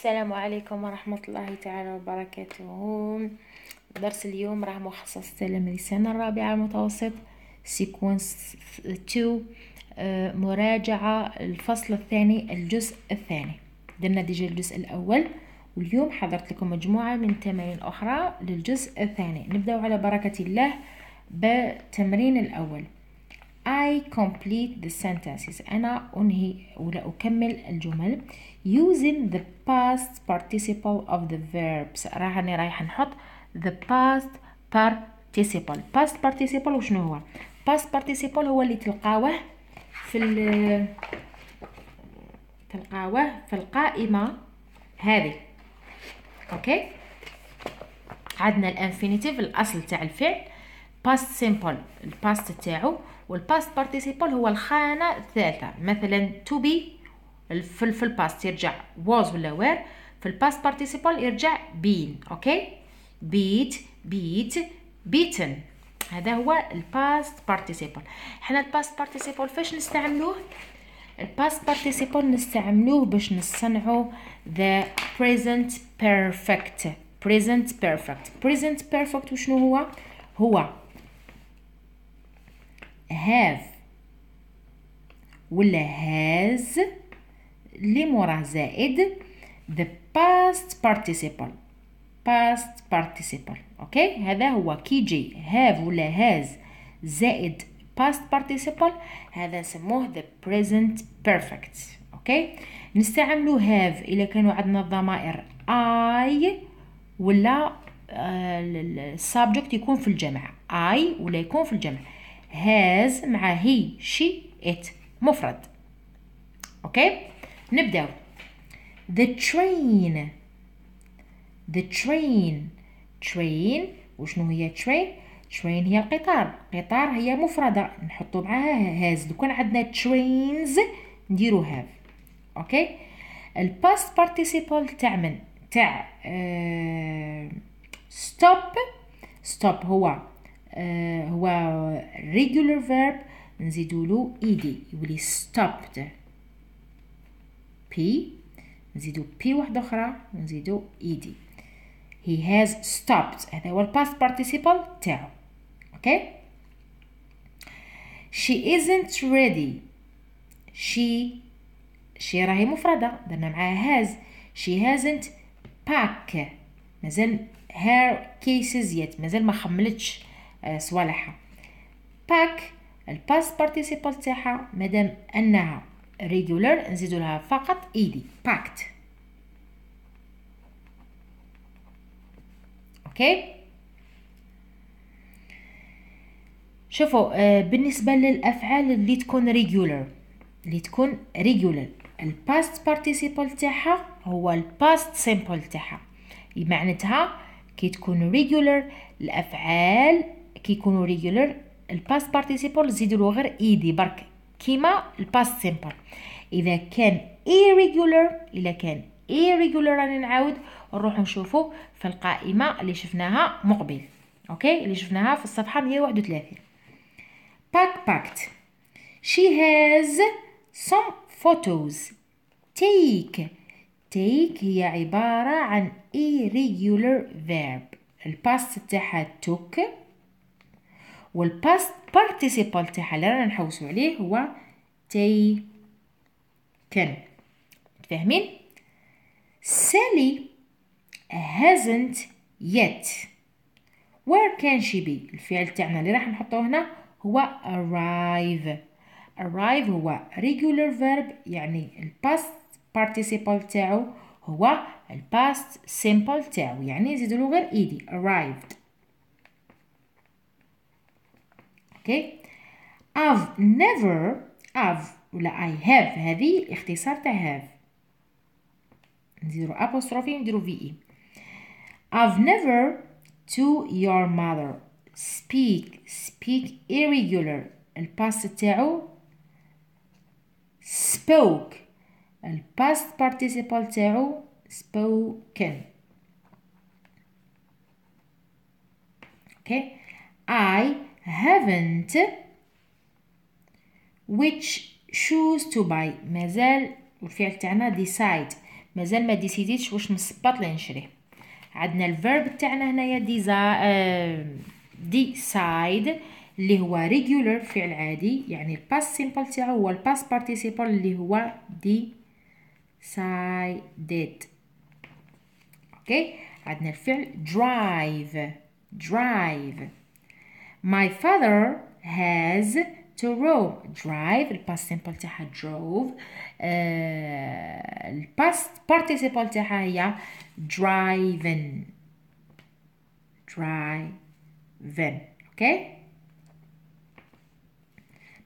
السلام عليكم ورحمة الله تعالى وبركاته درس اليوم راه مخصص للمدرسة السنة الرابعة المتوسط سيكونس 2 آه، مراجعة الفصل الثاني الجزء الثاني درنا ديجا الجزء الأول واليوم حضرت لكم مجموعة من تمارين أخرى للجزء الثاني نبدأ على بركة الله بتمرين الأول I complete the sentences أنا أنهي ولا أكمل الجمل using the past participle of the verbs أنا رايح نحط the past participle past participle وشنو هو past participle هو اللي تلقاوه في تلقاوه في القائمة هذه اوكي عندنا الانفينيتيف الاصل تاع الفعل past simple الباست تاعو والباست بارتيسيبل هو الخانه الثالثه مثلا تو بي في في الباست يرجع واز ولا وير في الباست بارتيسيبل يرجع بين اوكي بيت بيت بيتن هذا هو الباست بارتيسيبل حنا الباست بارتيسيبل فاش نستعملوه الباست بارتيسيبل نستعملوه باش نصنعو ذا بريزنت بيرفكت بريزنت بيرفكت بريزنت بيرفكت وشنو هو هو have ولا has اللي موراه زائد the past participle past participle اوكي هذا هو كي جي have ولا has زائد past participle هذا نسموه the present perfect اوكي نستعملو have الا كانوا عندنا الضمائر I ولا آه، السابجكت يكون في الجمع I ولا يكون في الجمع هاز مع هي شي ات مفرد اوكي نبداو the train the train train وشنو هي train train هي القطار قطار هي مفردة نحطو معاها هاز لو كان عندنا trains نديرو have اوكي الباست participle تاع من تاع ستوب آه، ستوب هو هو regular verb نزيدو له ed يولي stopped p نزيدو p واحدة أخرى نزيدو ed he has stopped هذا هو past participle تاعو اوكي okay? she isn't ready she she راهي مفردة درنا معاها has she hasn't packed مازال her cases yet مازال ما خملتش آه، صوالحها باك الباس بارتيسيبال تاعها مادام انها ريجولر نزيدو لها فقط ايدي باكت اوكي شوفوا آه، بالنسبه للافعال اللي تكون ريجولر اللي تكون ريجولر الباست بارتيسيبال تاعها هو الباست سيمبل تاعها معناتها كي تكون ريجولر الافعال كيكونوا ريغولر الباس بارتيسيبول زيدوا له غير ايدي برك كيما الباس سيمبل اذا كان irregular اذا كان irregular راني نعاود نروحوا نشوفوا في القائمه اللي شفناها مقبل اوكي اللي شفناها في الصفحه 131 باك باكت شي هاز some فوتوز تيك تيك هي عباره عن irregular فيرب الباست تاعها توك والباست بارتيسيبال تاعها اللي رانا نحوسو عليه هو تي كان متفاهمين سالي hasn't yet where can she be الفعل تاعنا اللي راح نحطوه هنا هو arrive arrive هو regular verb يعني الباست participle تاعو هو الباست simple تاعو يعني نزيدولو غير ايدي arrived okay I've never I've ولا I have هذه الاختصار تاع have نديرو apostrophe نديرو في I've never to your mother speak speak irregular الباست تاعو spoke الباست participle تاعو spoken okay I haven't which choose to buy مازال الفعل تاعنا decide مازال ما ديسيديتش واش نصبط لي نشري عندنا الفيرب تاعنا هنايا ديسايد آه، اللي هو ريجولر فعل عادي يعني الباس سيمبل تاعو هو الباس بارتيسيبل اللي هو decided اوكي عندنا الفعل drive drive My father has to Rome drive Past simple. تاعها drove Past participle تاعها هي driving driving اوكي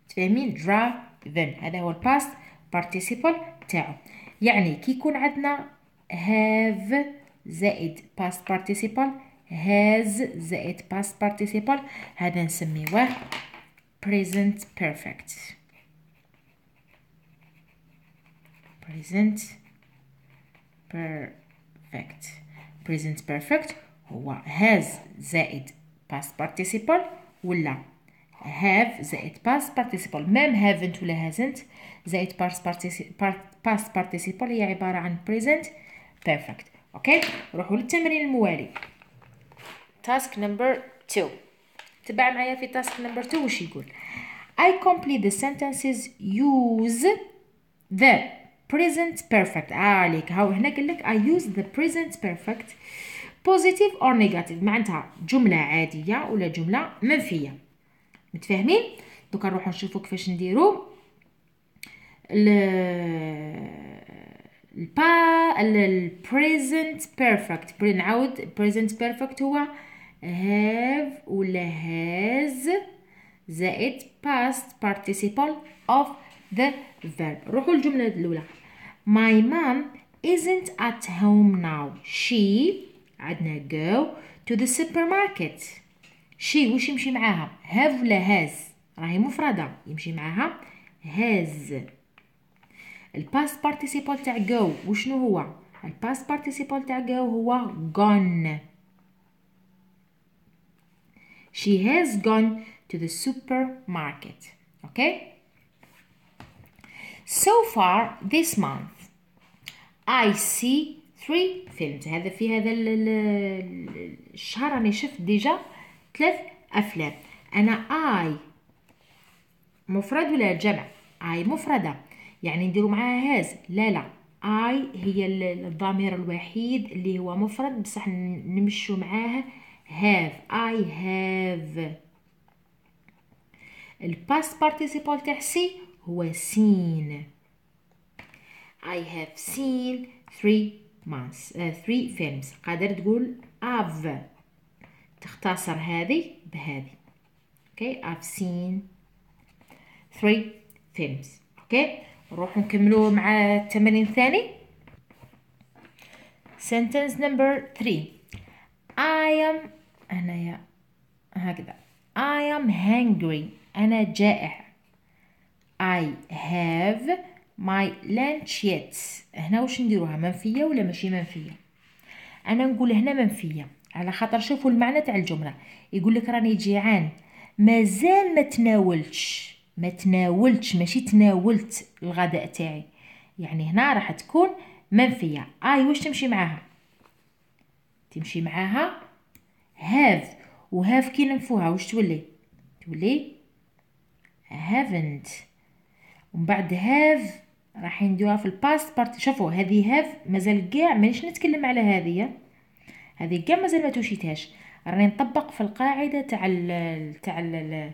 متفاهمين driving هذا هو الباست participle تاعو يعني كي يكون عندنا have زائد past participle has زائد past participle هذا نسميوه present perfect present perfect present perfect هو has زائد past participle ولا have زائد past participle مام haven't ولا hasn't زائد past participle past participle هي عبارة عن present perfect اوكي نروحوا للتمرين الموالي تاسك نمبر 2 تبع معايا في تاسك نمبر 2 وش يقول I complete the sentences use the present perfect آه عليك هاو هنا قال لك I use the present perfect positive or negative معناتها جملة عادية ولا جملة منفية متفاهمين دوكا نروحو نشوفو كيفاش نديرو ال البا البريزنت بيرفكت نعاود بريزنت بيرفكت هو have ولا has زائد past participle of the verb روحوا الجملة الأولى My mom isn't at home now she عندنا go to the supermarket she وش يمشي معاها have ولا has راهي مفردة يمشي معاها has الباست participle تاع go وشنو هو الباست participle تاع go هو gone She has gone to the supermarket. Okay? So far this month I see three films هذا في هذا الشهر راني شفت ديجا ثلاث أفلام أنا I مفرد ولا جمع I مفردة يعني نديرو معاها هاز لا لا I هي الضمير الوحيد اللي هو مفرد بصح نمشو معاها have I have الباست participle تاع سي هو seen I have seen three months uh, three films قادر تقول I've تختصر هذه بهذه okay I've seen three films okay نروح نكملو مع التمرين الثاني sentence number three I am هنايا هكذا I am hungry أنا جائع I have my lunch yet هنا واش نديروها منفية ولا ماشي منفية أنا نقول هنا منفية على خاطر شوفوا المعنى تاع الجملة يقول لك راني جيعان مازال ما تناولتش ما تناولتش ماشي تناولت الغداء تاعي يعني هنا راح تكون منفية اي واش تمشي معاها تمشي معاها هاف وهاف كي نفوها واش تولي تولي هافنت ومن بعد هاف راح نديروها في الباست بارت شوفوا هذه هاف مازال كاع مانيش نتكلم على هذه هذه كاع مازال ما توشيتهاش راني نطبق في القاعده تاع ال تاع ال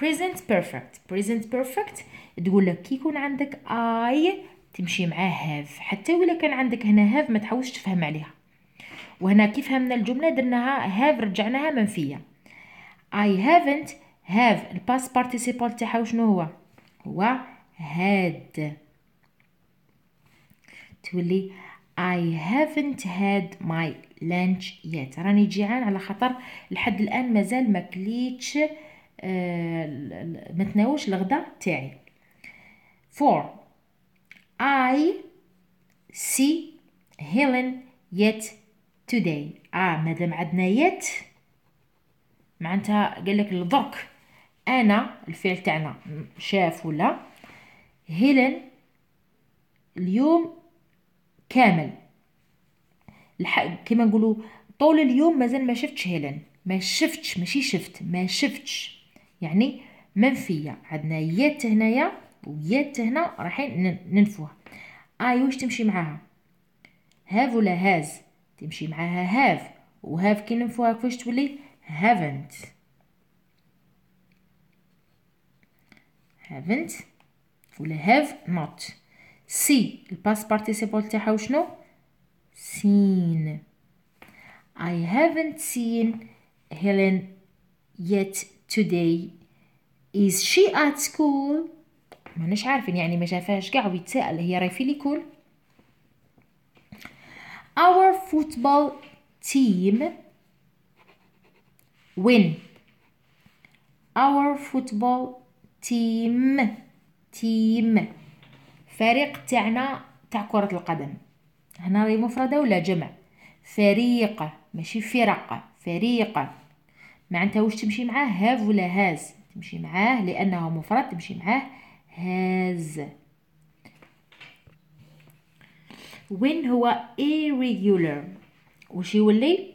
present perfect present perfect تقول لك كي يكون عندك اي تمشي مع هاف حتى ولا كان عندك هنا هاف ما تحاولش تفهم عليها وهنا كيف فهمنا الجمله درناها هاف رجعناها منفيه اي هافنت هاف الباس بارتيسيبال تاعها شنو هو هو هاد تولي I haven't had my lunch yet راني جيعان على خاطر لحد الان مازال ما كليتش آه ما تناولش الغداء تاعي فور I see Helen yet today اه مادام عندنا yet معناتها قال لك لدرك انا الفعل تاعنا شاف ولا هيلين اليوم كامل كيما نقولوا طول اليوم مازال ما شفتش هيلين ما شفتش ماشي شفت ما شفتش يعني منفية عندنا يات هنايا ويات هنا رايحين ننفوها اي آه، واش تمشي معاها هاف ولا هاز تمشي معاها هاف وهاف كي ننفوها كيفاش تولي هافنت هافنت ولا هاف نوت سي الباس بارتيسيبول تاعها وشنو سين I haven't seen Helen yet today is she at school مانيش عارفين يعني ما شافهاش كاع ويتساءل هي راهي في ليكول Our football team win. Our football team team فريق تاعنا تاع كرة القدم هنا راهي مفردة ولا جمع فريق ماشي فرق فريق معناتها واش تمشي معاه هاف ولا هاز تمشي معاه لأنه مفرد تمشي معاه هاز وين هو irregular وش يولي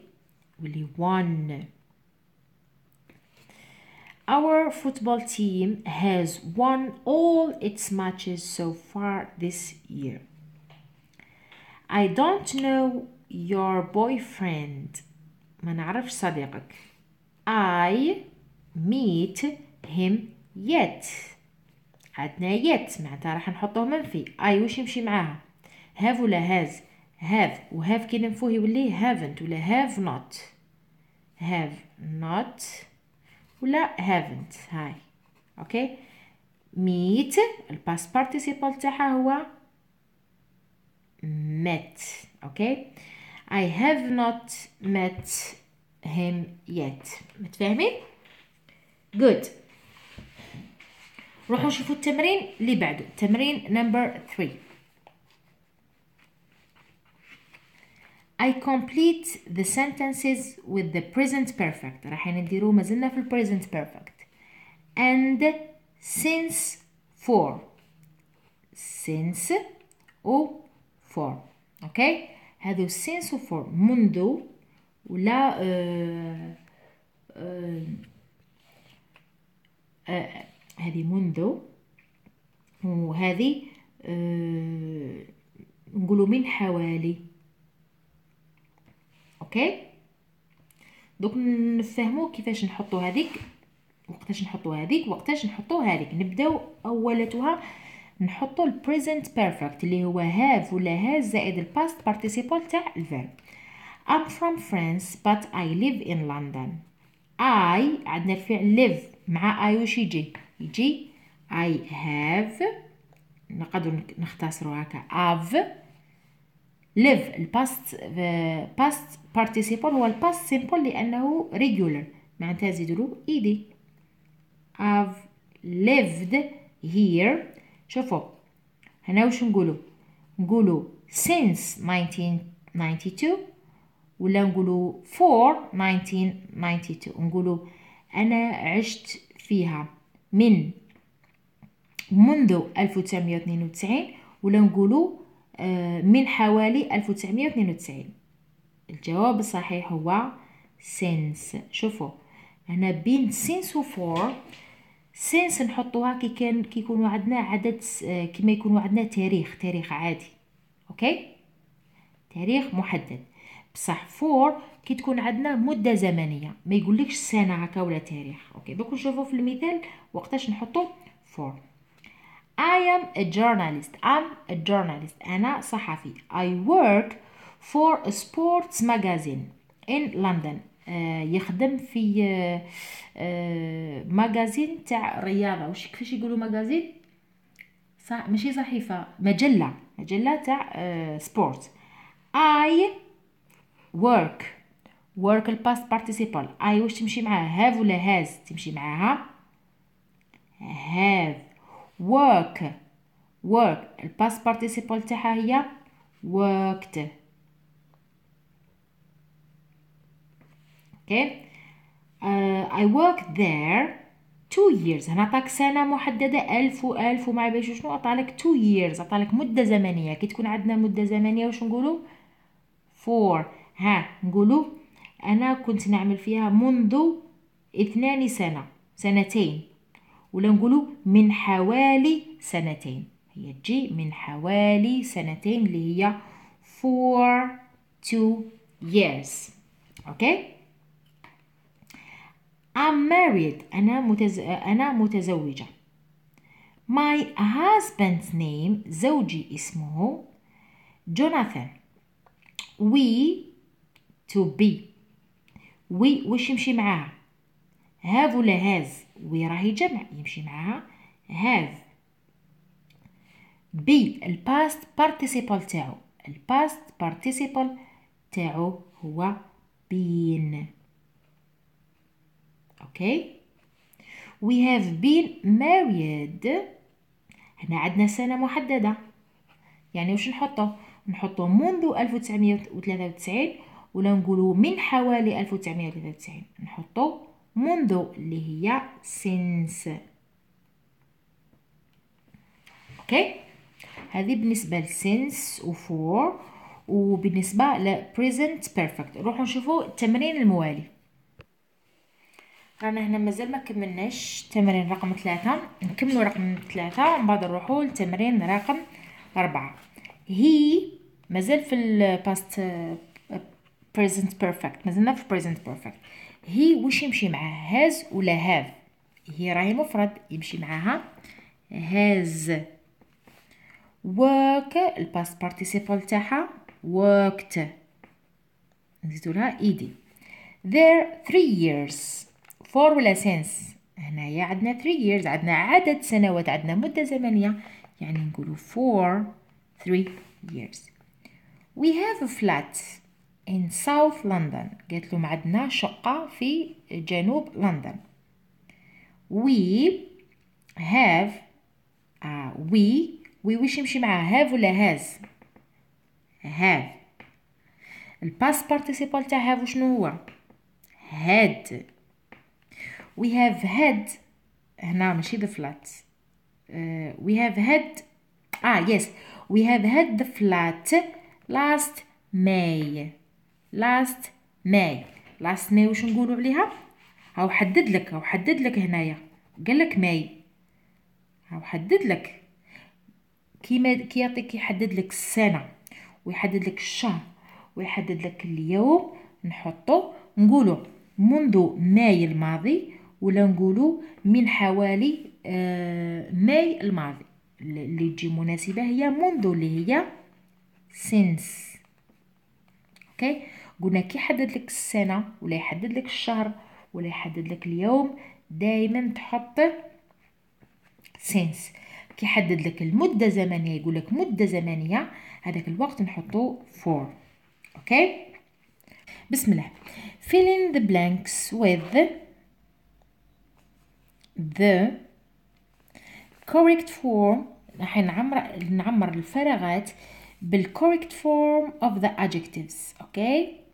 يولي one Our football team has won all its matches so far this year. I don't know your boyfriend. ما نعرفش صديقك. I meet him yet. عندنا yet معناتها راح نحطوه منفي. I وش يمشي معاها؟ هاف ولا هاز هاف وهاف كي ننفوه يولي هافنت ولا هاف نوت هاف نوت ولا هافنت هاي اوكي ميت الباس بارتيسيبال تاعها هو met اوكي I have not met him yet متفاهمين good روحوا شوفوا التمرين اللي بعده تمرين نمبر 3 I complete the sentences with the present perfect راح نديرو زلنا في present perfect and since for since و for okay هذو since و for منذ ولا هذه منذ وهذه نقولوا من حوالي اوكي دوك نفهمو كيفاش نحطو هذيك وقتاش نحطو هذيك وقتاش نحطو هذيك نبداو اولتها نحطو البريزنت بيرفكت اللي هو هاف ولا هاز زائد الباست بارتيسيبول تاع الفيرب I'm from France but I live in London I عندنا الفعل live مع I وش يجي يجي I have نقدر نختصرو هكا I've live الباست باست euh, participle هو الباست سيمبل لأنه regular معناتها زيدلو إيدي اف lived here شوفوا هنا وش نقولو نقولو since 1992 ولا نقولو for 1992 نقولو أنا عشت فيها من منذ 1992 ولا نقولو آه، من حوالي 1992 الجواب الصحيح هو سينس شوفوا هنا بين سينس و فور سينس نحطوها كي كان يكون عندنا عدد آه، كما يكون عندنا تاريخ تاريخ عادي اوكي تاريخ محدد بصح فور كي تكون عندنا مده زمنيه ما يقولكش سنه هكا ولا تاريخ اوكي دوك نشوفوا في المثال وقتاش نحطوا فور I am a journalist I'm a journalist أنا صحفي I work for a sports magazine in London آه يخدم في آه آه مجازين تاع رياضة وش كيفاش يقولوا مجازين صح ماشي صحيفة مجلة مجلة تاع آه سبورت I work work الباست participle I واش تمشي معاها have ولا has تمشي معاها have work work الباس بارتيسيبل تاعها هي worked okay uh, I worked there two years عطاك سنه محدده ألف و ألف وما عرفش شنو عطالك two years عطالك مده زمنيه كي تكون عندنا مده زمنيه واش نقولو four ها نقولو انا كنت نعمل فيها منذ اثنان سنه سنتين ولا نقولوا من حوالي سنتين هي تجي من حوالي سنتين اللي هي for two years اوكي okay? I'm married أنا متز... أنا متزوجة My husband's name زوجي اسمه جوناثان we to be we وش يمشي معاها هاف ولا هاز وي راهي جمع يمشي معاها هاف بي الباست بارتيسيبل تاعو الباست بارتيسيبل تاعو هو بين اوكي وي هاف بين ماريد هنا عندنا سنة محددة يعني واش نحطو نحطو منذ 1993 ولا نقولو من حوالي 1993 نحطو منذ اللي هي سينس اوكي هذه بالنسبة لسينس وفور وبالنسبة لبريزنت بيرفكت نروحو نشوفو التمرين الموالي رانا هنا مازال ما كملناش تمرين رقم ثلاثة نكملو رقم ثلاثة ومن بعد نروحو لتمرين رقم أربعة هي مازال في الباست بريزنت بيرفكت مازلنا في بريزنت بيرفكت هي واش يمشي معاه هاز ولا هاف هي راهي مفرد يمشي معاها هاز وك الباس بارتيسيبال تاعها worked نزيدو لها ايدي there three years for ولا since هنايا عندنا 3 years عندنا عدد سنوات عندنا مدة زمنية يعني نقولوا for 3 years we have a flat in south London قالت له عندنا شقة في جنوب لندن we have آه uh, we we واش يمشي مع have ولا has have الباس بارتيسيبال تاع have وشنو هو had we have had هنا ماشي the flat uh, we have had ah yes we have had the flat last May لاست ماي لاست ماي واش نقولوا عليها هاو حدد لك هاو حدد لك هنايا قال لك ماي هاو حدد لك كيما كيعطيك يحدد لك السنه ويحدد لك الشهر ويحدد لك اليوم نحطو نقولو منذ ماي الماضي ولا نقولو من حوالي آه ماي الماضي اللي تجي مناسبه هي منذ اللي هي since اوكي okay. قلنا كي يحدد لك السنة ولا يحدد لك الشهر ولا يحدد لك اليوم دائما تحط سينس كيحدد لك المدة زمنية يقول لك مدة زمنية هذاك الوقت نحطو فور اوكي بسم الله fill in the blanks with the correct form راح نعمر نعمر الفراغات بالcorrect form of the adjectives اوكي okay?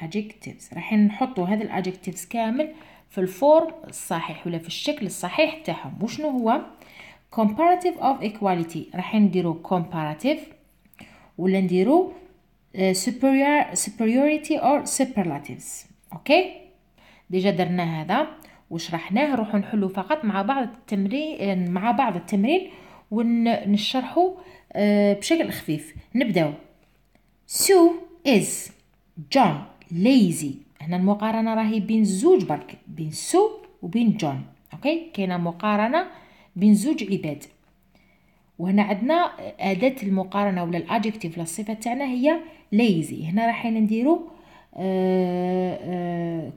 adjectives راح نحطوا هذا الادجكتيفز كامل في الفورم الصحيح ولا في الشكل الصحيح تاعهم وشنو هو comparative of equality راح نديرو comparative ولا نديرو آه, superior superiority or superlatives اوكي ديجا درنا هذا وشرحناه نروحو نحلو فقط مع بعض التمرين آه, مع بعض التمرين ونشرحو آه, بشكل خفيف نبداو سو is جون ليزي هنا المقارنة راهي بين زوج برك بين سو وبين جون اوكي كاينه مقارنة بين زوج عباد وهنا عندنا أداة المقارنة ولا الأدجكتيف للصفة تاعنا هي ليزي هنا راحين نديرو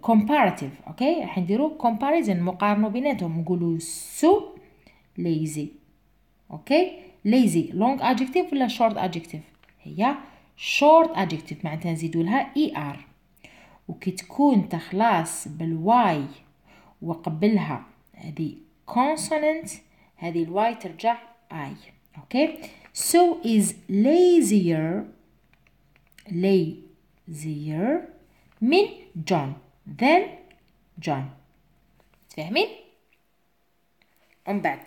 كومباراتيف آه، آه، اوكي راح نديرو كومباريزن نقارنو بيناتهم نقولو سو ليزي اوكي ليزي لونغ ادجكتيف ولا شورت ادجكتيف هي شورت ادجكتيف معناتها نزيدو لها er وكي تكون تخلاص بالواي وقبلها هذه consonant هذه الواي ترجع اي اوكي so is lazier lazier من جون than جون تفهمين ومن بعد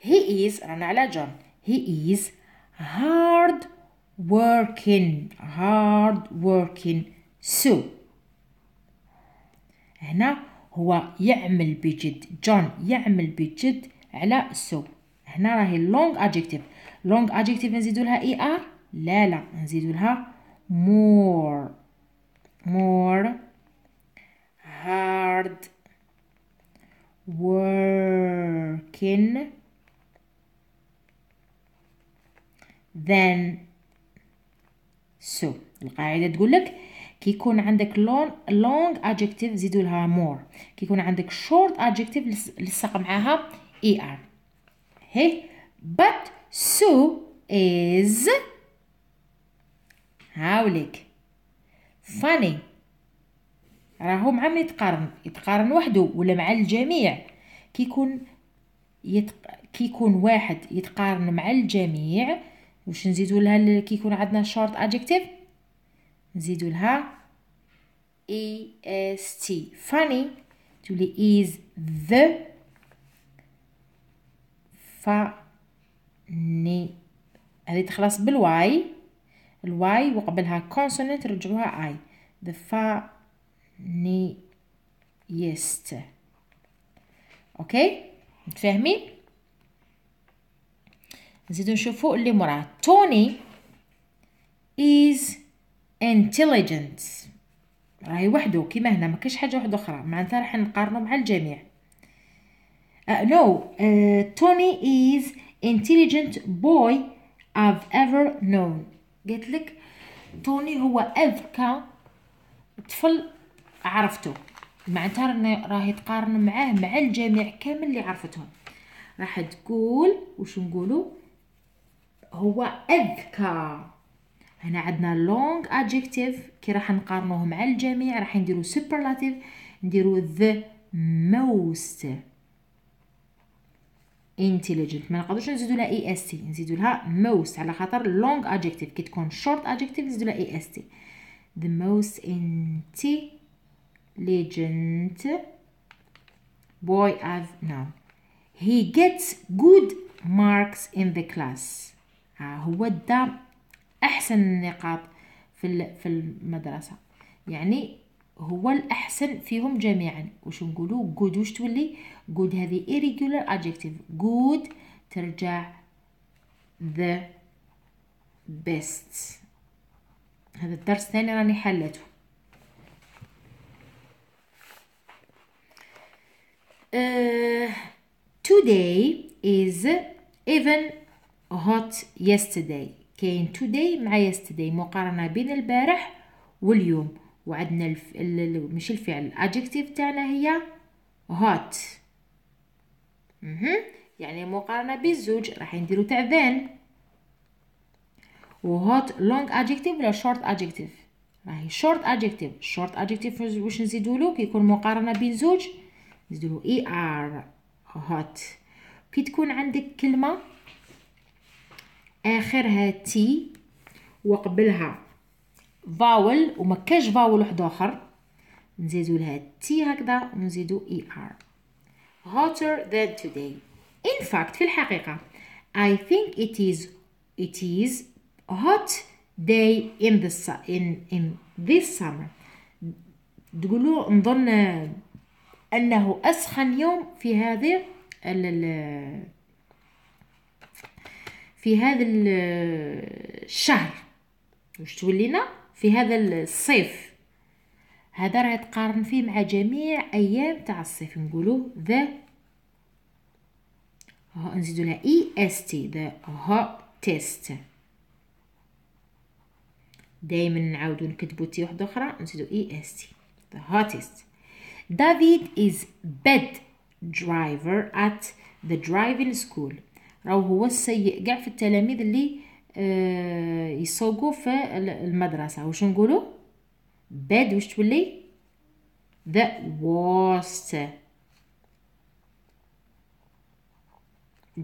he is رانا على جون he is hard working hard working so هنا هو يعمل بجد جون يعمل بجد على سو هنا راهي لونغ ادجكتيف لونغ ادجكتيف نزيدو لها اي ار لا لا نزيدو لها more more hard working than سو القاعدة تقول لك كي يكون عندك لون لونغ ادجكتيف زيدوا لها مور كي يكون عندك شورت ادجكتيف لصق معاها اي er. ار هي بات سو از هاوليك فاني راهو مع من يتقارن يتقارن وحده ولا مع الجميع كيكون يتق... كيكون واحد يتقارن مع الجميع واش نزيدو لها كيكون عندنا شورت ادجكتيف نزيدو لها اي اس تي فاني تولي از ذا فاني هذه تخلص بالواي الواي وقبلها كونسونانت رجعوها اي ذا فاني يست اوكي متفاهمين نزيدو نشوفو اللي مراه توني is intelligence راهي وحده كيما هنا ما كاش حاجه وحده اخرى معناتها راح نقارنو مع الجميع نو توني از intelligent boy I've ever known قلت لك توني هو اذكى طفل عرفته معناتها راهي تقارن معاه مع الجميع كامل اللي عرفتهم راح تقول وش نقولوا هو اذكى هنا عندنا لونغ ادجكتيف كي راح نقارنوه مع الجميع راح نديرو سوبرلاتيف نديرو ذا موست intelligent ما نقدرش نزيدو لها اي اس تي نزيدو لها موست على خاطر لونغ ادجكتيف كي تكون شورت ادجكتيف نزيدو لها اي اس تي the most intelligent boy I've known he gets good marks in the class آه هو دام أحسن النقاط في في المدرسة يعني هو الأحسن فيهم جميعا واش نقولوا good واش تولي good هذه irregular adjective good ترجع the best هذا الدرس الثاني راني حلته Uh, آه، today is even hot yesterday كاين توداي مع yesterday مقارنة بين البارح واليوم وعندنا الف... ال... مش الفعل الادجكتيف تاعنا هي hot مهم. يعني مقارنة بالزوج راح نديرو تاع then و hot long adjective ولا short adjective راهي short adjective short adjective واش نزيدولو كي يكون مقارنة بين زوج نزيدولو ار e hot كي تكون عندك كلمة اخرها تي وقبلها فاول وما كاش فاول واحد اخر نزيدو لها تي هكذا ونزيدو اي e ار hotter than today in fact في الحقيقه I think it is it is hot day in the in in this summer تقولوا نظن انه اسخن يوم في هذه في هذا الشهر واش تولينا في هذا الصيف هذا راه تقارن فيه مع جميع ايام تاع الصيف نقولوا ذا نزيدو لها اي اس تي ذا هوت تيست دائما نعاودو نكتبو تي وحده اخرى نزيدو اي اس تي ذا هوتست دافيد از بيد درايفر ات ذا درايفين سكول أو هو السيء كاع في التلاميذ اللي آه يسوقوا في المدرسة واش نقولوا bad واش تولي the worst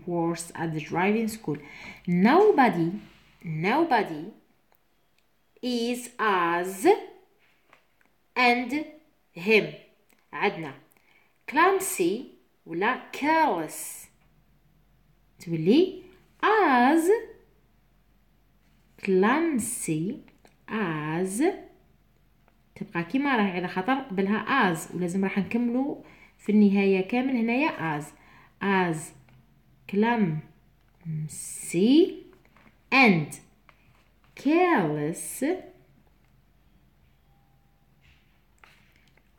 worst at the driving school nobody nobody is as and him عندنا clumsy ولا careless تولي as clumsy as تبقى كيما راهي على خاطر قبلها as ولازم راح نكملو في النهايه كامل هنايا as as clumsy and careless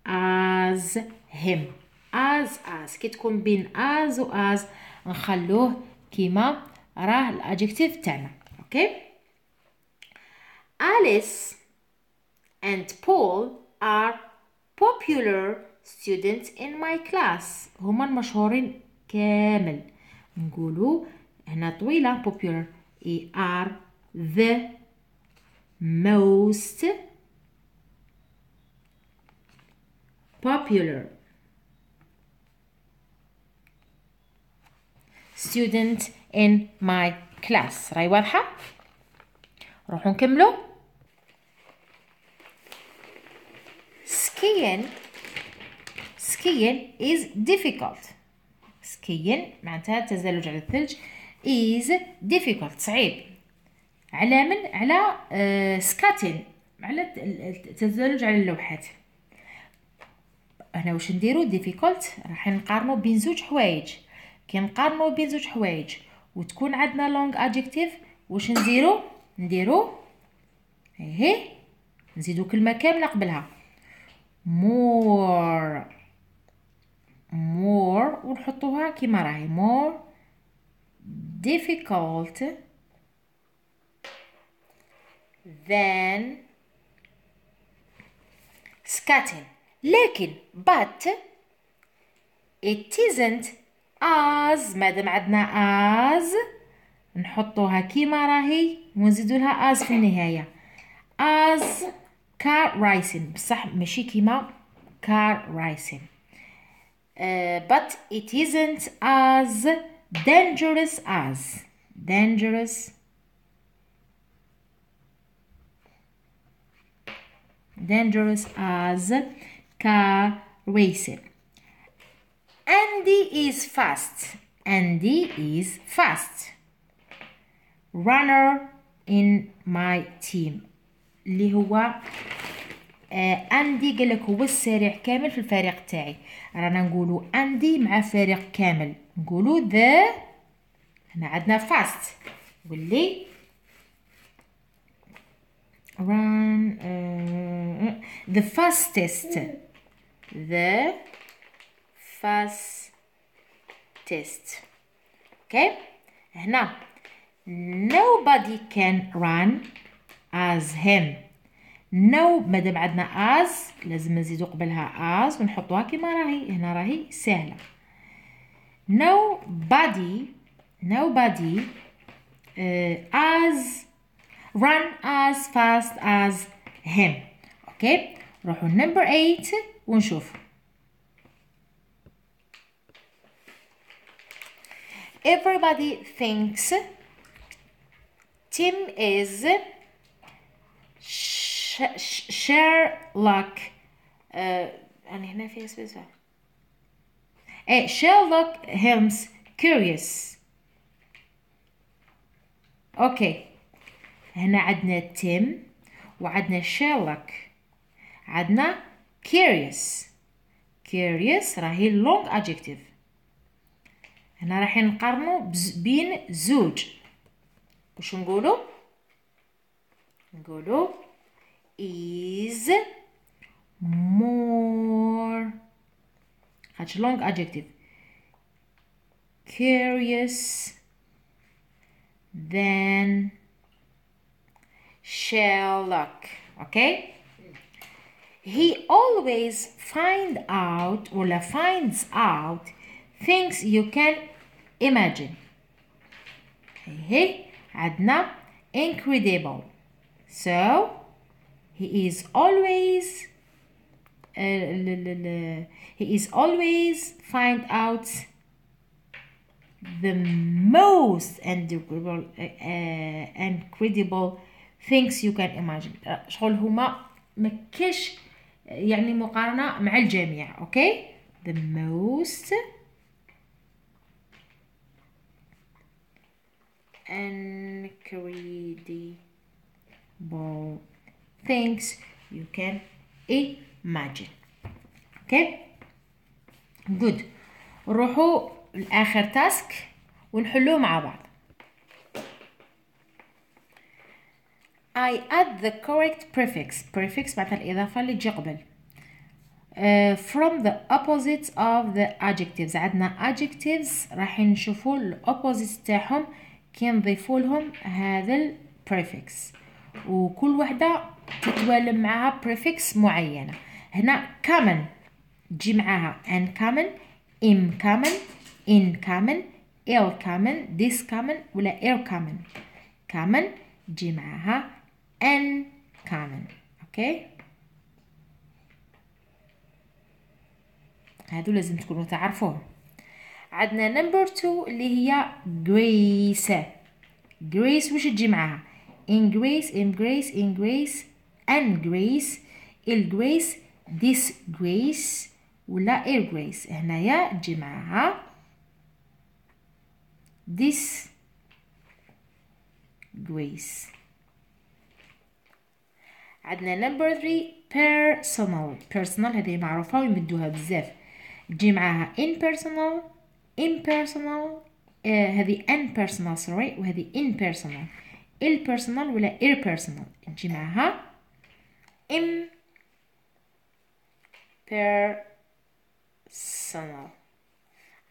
as him as as كي تكون بين as و as نخلوه كيما راه الادجكتيف تاعنا اوكي Alice and Paul are popular students in my class هما المشهورين كامل نقولوا هنا طويلة popular e are the most popular student in my class راهي واضحة روحوا نكملوا skiing skiing is difficult skiing معناتها التزلج على الثلج is difficult صعيب على من على سكاتين على التزلج على اللوحات هنا واش نديرو difficult راح نقارنو بين زوج حوايج كنقارنو بين زوج حوايج وتكون عندنا لونغ ادجكتيف واش نديرو نديرو إيه، اهي نزيدو كلمه كامله قبلها more more ونحطوها كيما راهي more difficult than scattering لكن but it isn't as مادام عندنا as نحطوها كيما راهي ونزيدو لها as في النهاية as car racing بصح ماشي كيما car racing uh, but it isn't as dangerous as dangerous dangerous as car racing Andy is fast. Andy is fast. Runner in my team اللي هو اندي آه، قال لك هو السريع كامل في الفريق تاعي رانا نقولوا اندي مع فريق كامل نقولوا ذا هنا عندنا فاست واللي run uh, the fastest the فاس تيست اوكي هنا nobody can run as him no مادام عندنا as لازم نزيدو قبلها as ونحطوها كيما راهي هنا راهي سهله nobody nobody uh, as run as fast as him اوكي okay. نروحو number 8 ونشوفو Everybody thinks Tim is Sherlock أنا هنا فيها سبيس إيه Sherlock Holmes curious أوكي هنا We تيم وعندنا شيرلوك عندنا curious curious راهي long adjective هنا رايحين نقارنو بين زوج واش نقولو نقولو is more a long adjective curious than Sherlock okay he always find out or finds out things you can imagine هي adna, incredible so he is always uh, he is always find out the most incredible, uh, uh incredible things you can imagine شغل هما ما يعني مقارنة مع الجميع okay? the most incredible things you can imagine okay good نروحوا لاخر تاسك ونحلوه مع بعض I add the correct prefix prefix معناتها الإضافة اللي تجي قبل uh, from the opposites of the adjectives عندنا adjectives راح نشوفوا الopposites تاعهم كنضيفوا لهم هذا البريفكس وكل وحده تتوالم معها بريفكس معينه هنا كامن تجي معاها ان كامن ام كامن ان كامن ال كامن ديس كامن ولا اير كامن كامن تجي معاها ان كامن اوكي هادو لازم تكونوا تعرفوهم عندنا نمبر 2 اللي هي جريس جريس وش تجي معاها ان grace ان grace ان grace ال grace ديس disgrace ولا grace هنايا تجي معاها ديس grace عندنا نمبر 3 بيرسونال بيرسونال هذه معروفه ويمدوها بزاف تجي معاها ان بيرسونال impersonal آه هذه unpersonal sorry وهذه impersonal impersonal ولا impersonal تجي معها im personal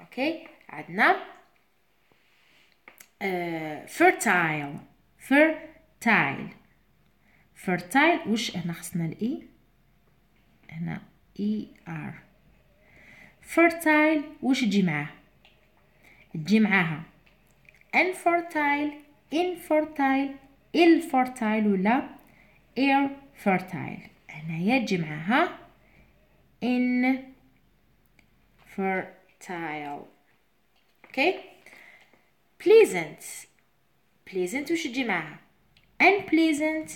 اوكي عندنا fertile fertile fertile وش هنا خصنا الاي هنا اي ار fertile وش تجي معاه تجي معاها unfertile infertile الفرتايل ولا air fertile هنايا تجي معاها infertile اوكي okay. pleasant pleasant وش تجي معاها unpleasant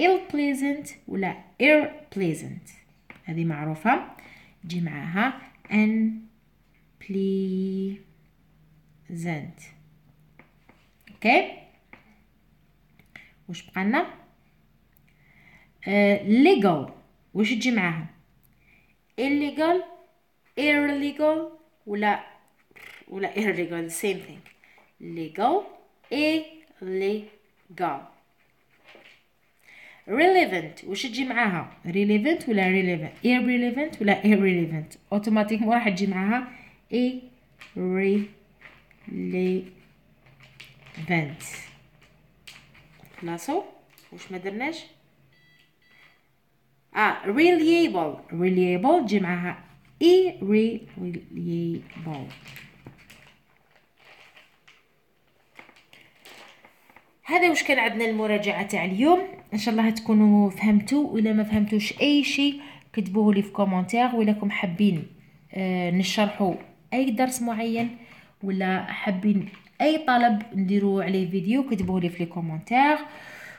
ill pleasant ولا air pleasant هذه معروفة تجي معاها unpleasant زاد اوكي واش بقى لنا ليغال واش تجي معاها illegal illegal ولا ولا illegal same thing legal illegal relevant واش تجي معاها relevant ولا relevant irrelevant ولا irrelevant اوتوماتيك واحد تجي معاها irrelevant لي بانت خلاصو واش ما درناش اه ريليبل ريليبل تجي معاها اي ريليبل هذا واش كان عندنا المراجعه تاع اليوم ان شاء الله تكونوا فهمتوا ولا ما فهمتوش اي شيء كتبوه لي في كومونتير ولا حابين آه، نشرحوا اي درس معين ولا حابين اي طلب نديرو عليه فيديو كتبوه لي في لي كومونتير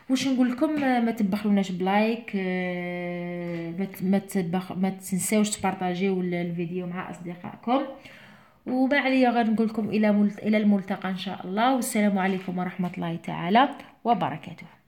واش نقول لكم آه، ما تبخلوناش بلايك آه، ما تبخ ما تنساوش تبارطاجيو الفيديو مع اصدقائكم وما عليا غير نقول لكم الى الى الملتقى ان شاء الله والسلام عليكم ورحمه الله تعالى وبركاته